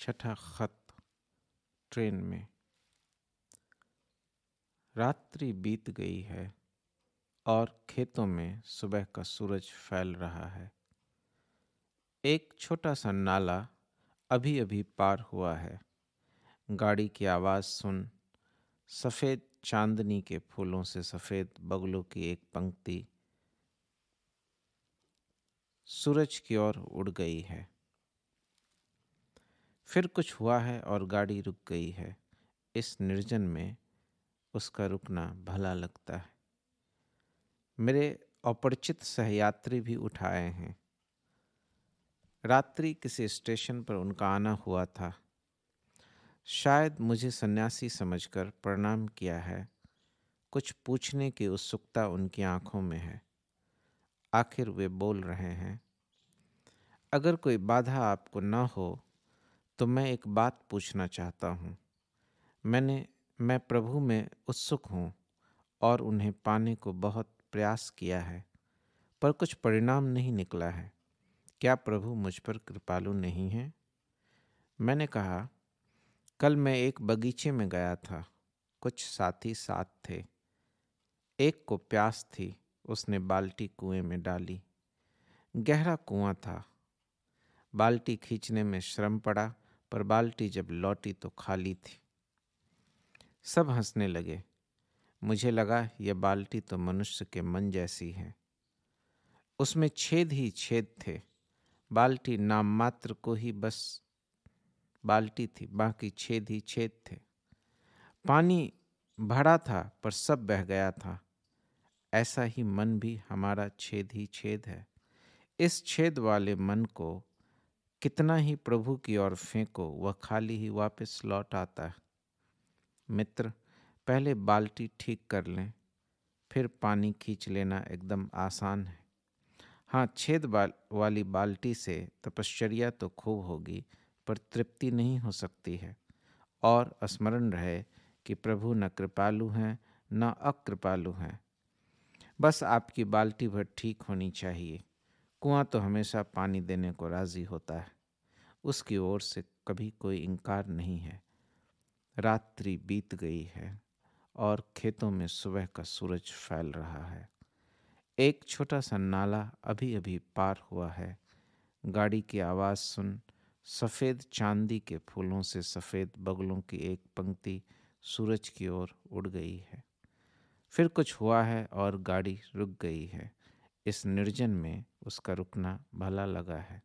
छठा खत ट्रेन में रात्रि बीत गई है और खेतों में सुबह का सूरज फैल रहा है एक छोटा सा नाला अभी अभी पार हुआ है गाड़ी की आवाज़ सुन सफ़ेद चांदनी के फूलों से सफ़ेद बगलों की एक पंक्ति सूरज की ओर उड़ गई है फिर कुछ हुआ है और गाड़ी रुक गई है इस निर्जन में उसका रुकना भला लगता है मेरे अपरिचित सहयात्री भी उठाए हैं रात्रि किसी स्टेशन पर उनका आना हुआ था शायद मुझे सन्यासी समझकर प्रणाम किया है कुछ पूछने की उत्सुकता उनकी आंखों में है आखिर वे बोल रहे हैं अगर कोई बाधा आपको ना हो तो मैं एक बात पूछना चाहता हूँ मैंने मैं प्रभु में उत्सुक हूँ और उन्हें पाने को बहुत प्रयास किया है पर कुछ परिणाम नहीं निकला है क्या प्रभु मुझ पर कृपालु नहीं है मैंने कहा कल मैं एक बगीचे में गया था कुछ साथी साथ थे एक को प्यास थी उसने बाल्टी कुएं में डाली गहरा कुआं था बाल्टी खींचने में श्रम पड़ा पर बाल्टी जब लौटी तो खाली थी सब हंसने लगे मुझे लगा यह बाल्टी तो मनुष्य के मन जैसी है उसमें छेद ही छेद थे बाल्टी नाम मात्र को ही बस बाल्टी थी बाकी छेद ही छेद थे पानी भरा था पर सब बह गया था ऐसा ही मन भी हमारा छेद ही छेद है इस छेद वाले मन को कितना ही प्रभु की ओर फेंको वह खाली ही वापस लौट आता है मित्र पहले बाल्टी ठीक कर लें फिर पानी खींच लेना एकदम आसान है हाँ छेद बाल वाली बाल्टी से तपश्चर्या तो खूब होगी पर तृप्ति नहीं हो सकती है और स्मरण रहे कि प्रभु न कृपालु हैं न अकृपालु हैं बस आपकी बाल्टी भर ठीक होनी चाहिए कुआं तो हमेशा पानी देने को राज़ी होता है उसकी ओर से कभी कोई इनकार नहीं है रात्रि बीत गई है और खेतों में सुबह का सूरज फैल रहा है एक छोटा सा नाला अभी अभी पार हुआ है गाड़ी की आवाज़ सुन सफ़ेद चांदी के फूलों से सफ़ेद बगलों की एक पंक्ति सूरज की ओर उड़ गई है फिर कुछ हुआ है और गाड़ी रुक गई है इस निर्जन में उसका रुकना भला लगा है